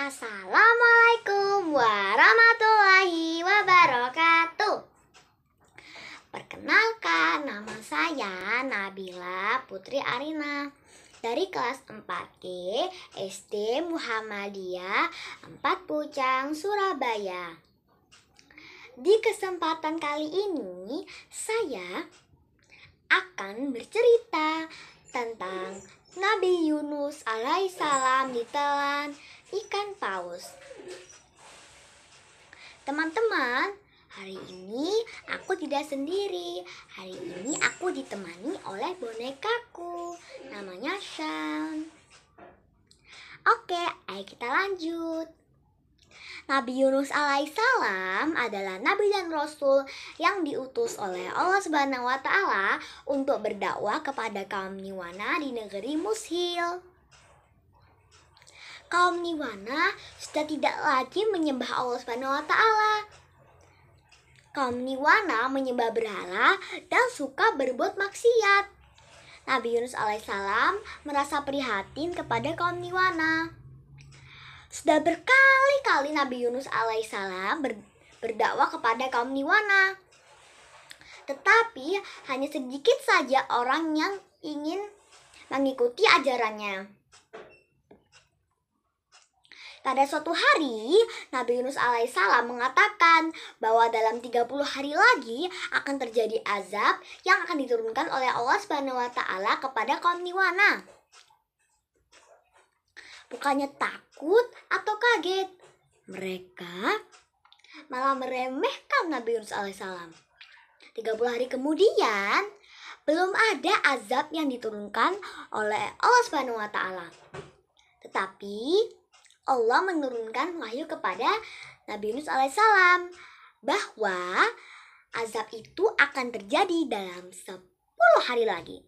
Assalamualaikum warahmatullahi wabarakatuh. Perkenalkan, nama saya Nabila Putri Arina dari kelas 4G SD Muhammadiyah 4 Pucang, Surabaya. Di kesempatan kali ini, saya akan bercerita tentang Nabi Yunus alaihissalam ditelan ikan paus. Teman-teman, hari ini aku tidak sendiri. Hari ini aku ditemani oleh bonekaku. Namanya Sean. Oke, ayo kita lanjut. Nabi Yunus alaihissalam adalah nabi dan rasul yang diutus oleh Allah Subhanahu wa taala untuk berdakwah kepada kaum Niwana di negeri Mushil kaum Niwana sudah tidak lagi menyembah Allah Subhanahu wa taala. Kaum Niwana menyembah berhala dan suka berbuat maksiat. Nabi Yunus alaihissalam merasa prihatin kepada kaum Niwana. Sudah berkali-kali Nabi Yunus alaihissalam ber berdakwah kepada kaum Niwana. Tetapi hanya sedikit saja orang yang ingin mengikuti ajarannya. Pada suatu hari, Nabi Yunus alaihissalam mengatakan bahwa dalam 30 hari lagi akan terjadi azab yang akan diturunkan oleh Allah Subhanahu wa taala kepada kaum Niwana. Bukannya takut atau kaget, mereka malah meremehkan Nabi Yunus alaihissalam. 30 hari kemudian, belum ada azab yang diturunkan oleh Allah Subhanahu wa taala. Tetapi Allah menurunkan wahyu kepada Nabi Yunus alaihissalam bahwa azab itu akan terjadi dalam 10 hari lagi.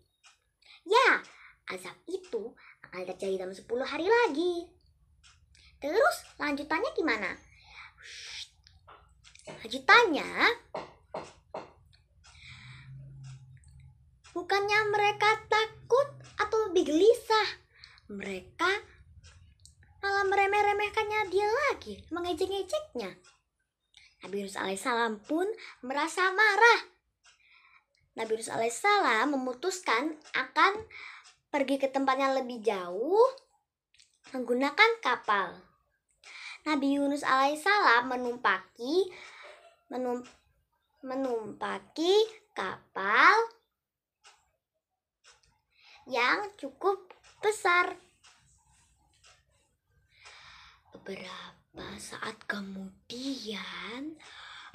Ya, azab itu akan terjadi dalam 10 hari lagi. Terus lanjutannya gimana? Lanjutannya Bukannya mereka takut dia lagi mengejek ngejeknya Nabi Yunus alaihissalam pun merasa marah. Nabi Yunus alaihissalam memutuskan akan pergi ke tempat yang lebih jauh menggunakan kapal. Nabi Yunus alaihissalam menumpaki menum, menumpaki kapal yang cukup besar Beberapa saat kemudian,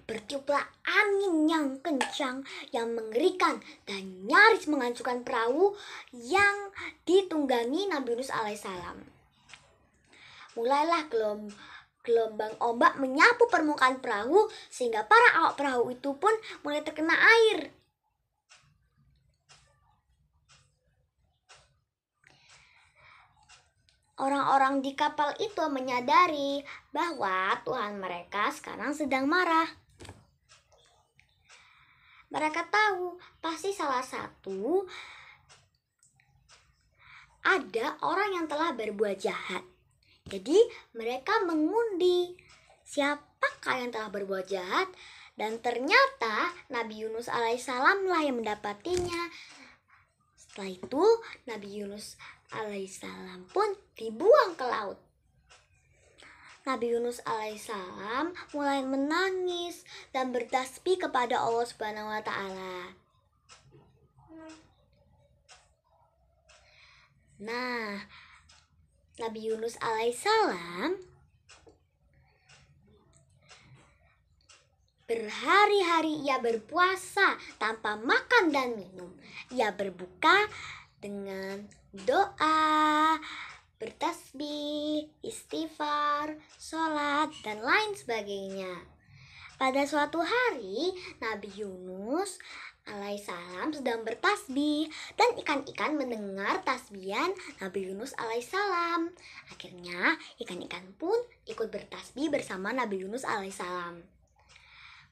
bertiuplah angin yang kencang yang mengerikan dan nyaris menghancurkan perahu yang ditunggangi Nabi Yunus alaihissalam. Mulailah gelombang ombak menyapu permukaan perahu sehingga para awak perahu itu pun mulai terkena air. Orang-orang di kapal itu menyadari bahwa Tuhan mereka sekarang sedang marah. Mereka tahu pasti salah satu ada orang yang telah berbuat jahat. Jadi mereka mengundi siapakah yang telah berbuat jahat dan ternyata Nabi Yunus alaihissalam lah yang mendapatinya. Setelah itu Nabi Yunus alaihissalam pun dibuang ke laut. Nabi Yunus alaihissalam mulai menangis dan bertasbih kepada Allah Subhanahu wa taala. Nah, Nabi Yunus alaihissalam berhari-hari ia berpuasa tanpa makan dan minum. Ia berbuka dengan doa, bertasbih, istighfar, sholat, dan lain sebagainya. Pada suatu hari, Nabi Yunus alaihissalam sedang bertasbih dan ikan-ikan mendengar tasbihan Nabi Yunus alaihissalam. Akhirnya, ikan-ikan pun ikut bertasbih bersama Nabi Yunus alaihissalam.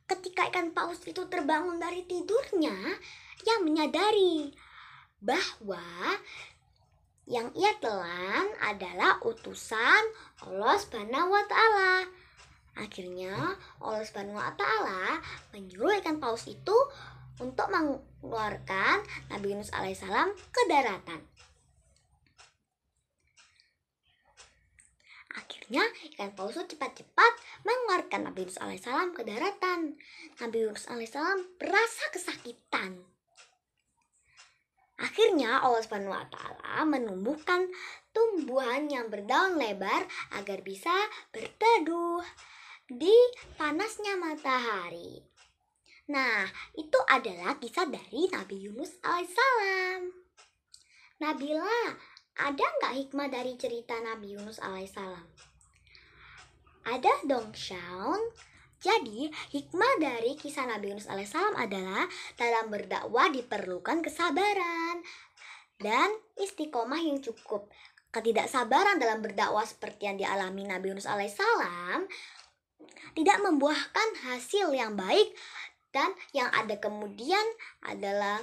Ketika ikan paus itu terbangun dari tidurnya, ia menyadari bahwa yang ia telan adalah utusan Allah Subhanahu wa taala. Akhirnya Allah Subhanahu wa taala menyuruh ikan paus itu untuk mengeluarkan Nabi Yunus alaihissalam ke daratan. Akhirnya ikan paus itu cepat-cepat mengeluarkan Nabi Yunus alaihissalam ke daratan. Nabi Yunus alaihissalam merasa kesakitan. Akhirnya Allah Subhanahu wa taala menumbuhkan tumbuhan yang berdaun lebar agar bisa berteduh di panasnya matahari. Nah, itu adalah kisah dari Nabi Yunus alaihissalam. Nabila, ada nggak hikmah dari cerita Nabi Yunus alaihissalam? Ada dong, Shaun. Jadi, hikmah dari kisah Nabi Yunus alaihissalam adalah dalam berdakwah diperlukan kesabaran dan istiqomah yang cukup. Ketidaksabaran dalam berdakwah seperti yang dialami Nabi Yunus alaihissalam tidak membuahkan hasil yang baik dan yang ada kemudian adalah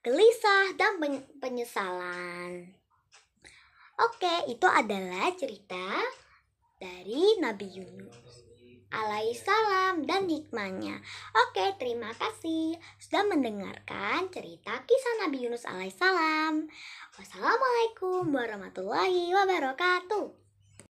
gelisah dan penyesalan. Oke, itu adalah cerita dari Nabi Yunus alaihissalam dan hikmahnya. Oke, terima kasih sudah mendengarkan cerita kisah Nabi Yunus alaihissalam. Wassalamualaikum warahmatullahi wabarakatuh.